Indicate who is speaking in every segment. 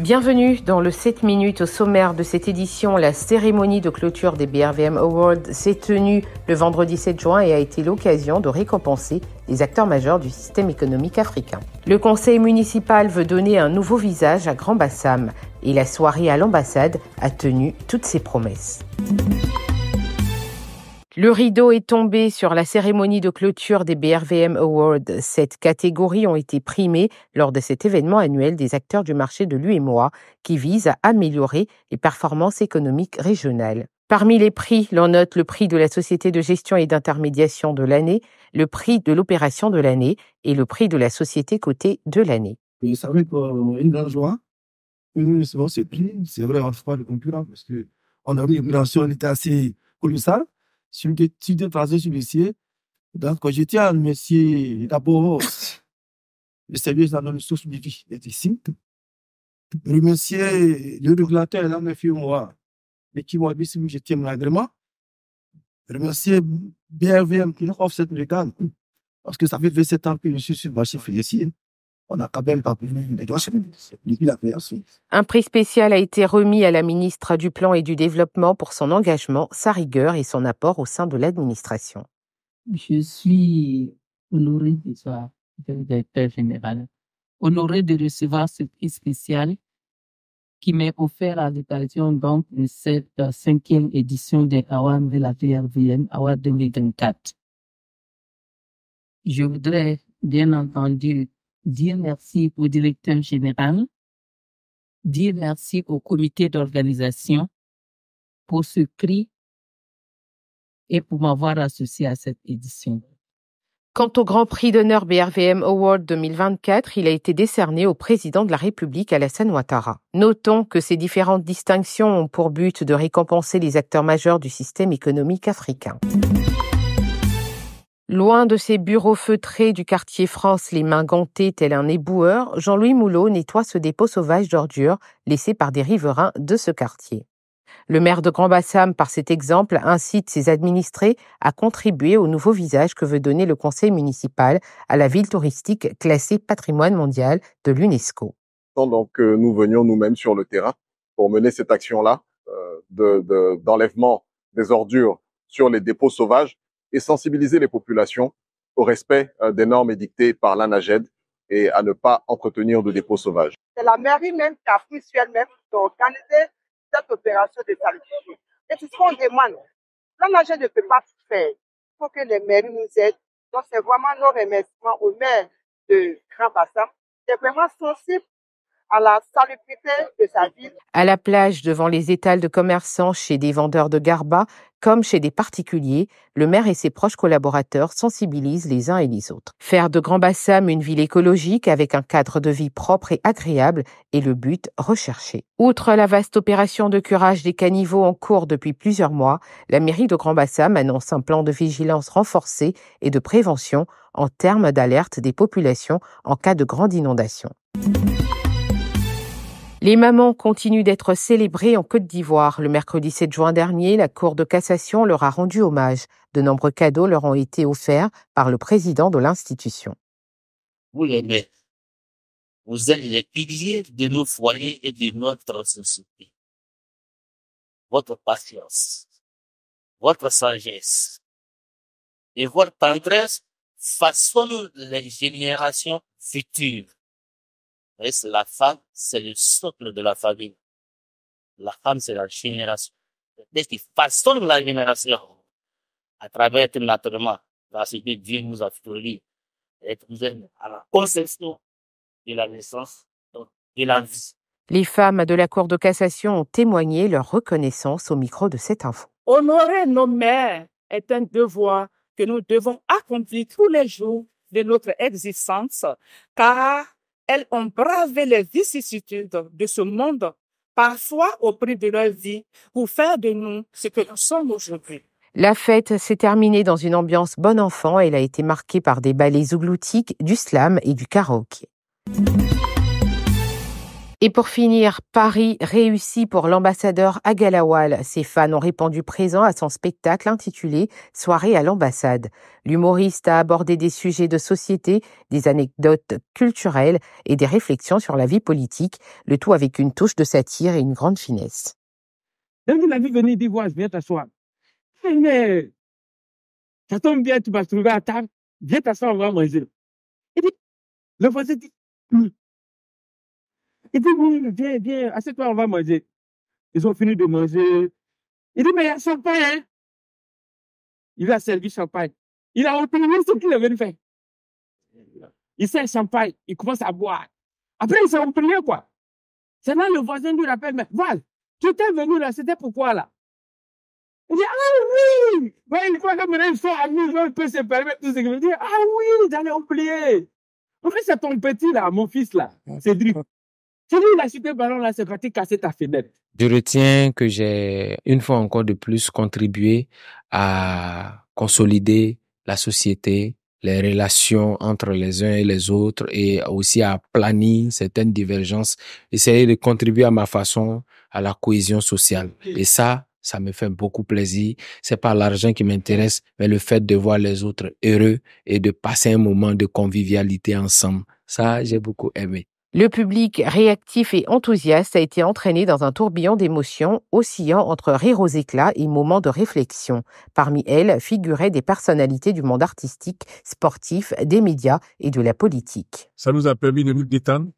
Speaker 1: Bienvenue dans le 7 minutes au sommaire de cette édition. La cérémonie de clôture des BRVM Awards s'est tenue le vendredi 7 juin et a été l'occasion de récompenser les acteurs majeurs du système économique africain. Le conseil municipal veut donner un nouveau visage à Grand Bassam et la soirée à l'ambassade a tenu toutes ses promesses. Le rideau est tombé sur la cérémonie de clôture des BRVM Awards. Cette catégorie ont été primées lors de cet événement annuel des acteurs du marché de l'UMOA qui vise à améliorer les performances économiques régionales. Parmi les prix, l'on note le prix de la Société de gestion et d'intermédiation de l'année, le prix de l'opération de l'année et le prix de la Société cotée de l'année. Euh, c'est une joie, c'est vrai, on ne pas le concurrent parce qu'on a une relation, était assez colossale sur des, sur des sur judiciaires. Donc, je tiens à remercier d'abord le service dans la source de vie et des Remercier le régulateur, et mes filles, moi, et qui m'a dit si je tiens mon agrément. Remercier BRVM qui nous offre cette brigade, parce que ça fait 27 ans que je suis sur le marché financier on n'a quand même pas pu... Un prix spécial a été remis à la ministre du Plan et du Développement pour son engagement, sa rigueur et son apport au sein de l'administration. Je suis honorée de directeur général, honorée de recevoir ce prix spécial qui m'est offert à l'occasion donc de cette cinquième édition des Awards de la TRVN, Award 2024. Je voudrais bien entendu Dire merci au directeur général. Dire merci au comité d'organisation pour ce cri et pour m'avoir associé à cette édition. Quant au Grand Prix d'honneur BRVM Award 2024, il a été décerné au président de la République Alassane Ouattara. Notons que ces différentes distinctions ont pour but de récompenser les acteurs majeurs du système économique africain. Loin de ses bureaux feutrés du quartier France, les mains gantées tel un éboueur, Jean-Louis Moulot nettoie ce dépôt sauvage d'ordures laissé par des riverains de ce quartier. Le maire de Grand-Bassam, par cet exemple, incite ses administrés à contribuer au nouveau visage que veut donner le conseil municipal à la ville touristique classée patrimoine mondial de l'UNESCO. Donc, nous venions nous-mêmes sur le terrain pour mener cette action-là euh, d'enlèvement des ordures sur les dépôts sauvages et sensibiliser les populations au respect euh, des normes édictées par l'ANAGED et à ne pas entretenir de dépôts sauvages. C'est la mairie même qui a pris sur elle-même organiser cette opération de salutation. Et c'est ce qu'on demande. L'ANAGED ne peut pas faire. Il faut que les mairies nous aident. Donc c'est vraiment nos remerciements aux maires de Grand Bassam. C'est vraiment sensible à la plage, devant les étals de commerçants, chez des vendeurs de garba, comme chez des particuliers, le maire et ses proches collaborateurs sensibilisent les uns et les autres. Faire de Grand Bassam une ville écologique avec un cadre de vie propre et agréable est le but recherché. Outre la vaste opération de curage des caniveaux en cours depuis plusieurs mois, la mairie de Grand Bassam annonce un plan de vigilance renforcé et de prévention en termes d'alerte des populations en cas de grande inondation. Les mamans continuent d'être célébrées en Côte d'Ivoire. Le mercredi 7 juin dernier, la Cour de cassation leur a rendu hommage. De nombreux cadeaux leur ont été offerts par le président de l'institution. Vous les eh vous êtes les piliers de nos foyers et de notre société. Votre patience, votre sagesse et votre tendresse façonnent les générations futures la femme, c'est le socle de la famille. La femme, c'est la génération. Dès qui façonne la génération, à travers le naturellement, la que Dieu nous a fourni, être à la conception de la naissance, et de la vie. Les femmes de la Cour de cassation ont témoigné leur reconnaissance au micro de cette info. Honorer nos mères est un devoir que nous devons accomplir tous les jours de notre existence, car elles ont bravé les vicissitudes de ce monde, parfois au prix de leur vie, pour faire de nous ce que nous sommes aujourd'hui. La fête s'est terminée dans une ambiance bon enfant. Elle a été marquée par des balais ougloutiques, du slam et du karaoké. Et pour finir, Paris réussit pour l'ambassadeur Agalawal. Ses fans ont répondu présent à son spectacle intitulé Soirée à l'ambassade. L'humoriste a abordé des sujets de société, des anecdotes culturelles et des réflexions sur la vie politique, le tout avec une touche de satire et une grande finesse. bien, Et le dit, hmm, il dit, oui, viens, viens, assieds-toi, on va manger. Ils ont fini de manger. Il dit, mais il y a champagne, hein. Il lui a servi champagne. Il a oublié ce qu'il avait fait. Il sert champagne, il commence à boire. Après, il s'est oublié, quoi. C'est là, le voisin lui rappelle, mais Val, tu t'es venu là, c'était pourquoi là? Il dit, ah oui! Ben, il croit que maintenant ils sont amis, Il peut se permettre tout ce qu'il veut dire. Ah oui, j'allais oublier. En fait, c'est ton petit là, mon fils là, ah, Cédric. Celui l'a ballon là, c'est casser ta fenêtre. Je retiens que j'ai une fois encore de plus contribué à consolider la société, les relations entre les uns et les autres et aussi à planir certaines divergences, essayer de contribuer à ma façon à la cohésion sociale. Et ça, ça me fait beaucoup plaisir. C'est pas l'argent qui m'intéresse, mais le fait de voir les autres heureux et de passer un moment de convivialité ensemble. Ça, j'ai beaucoup aimé. Le public réactif et enthousiaste a été entraîné dans un tourbillon d'émotions, oscillant entre rires aux éclats et moments de réflexion. Parmi elles figuraient des personnalités du monde artistique, sportif, des médias et de la politique. Ça nous a permis de nous détendre,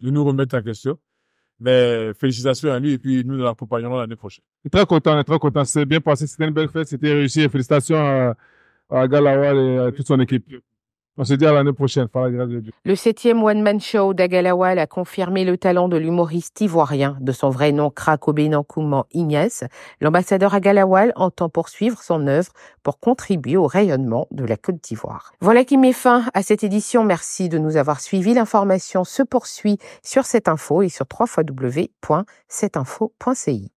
Speaker 1: de nous remettre en question. Mais félicitations à lui et puis nous, nous l'accompagnerons l'année prochaine. Très content, très content. C'est bien passé, c'était une belle fête, c'était réussi. félicitations à, à Galawal et à toute son équipe. On se dit à l'année prochaine, la Le septième one-man show d'Agalawal a confirmé le talent de l'humoriste ivoirien, de son vrai nom Benankoumant Ignace. L'ambassadeur Agalawal entend poursuivre son œuvre pour contribuer au rayonnement de la Côte d'Ivoire. Voilà qui met fin à cette édition. Merci de nous avoir suivis. L'information se poursuit sur cette info et sur www.setinfo.ci.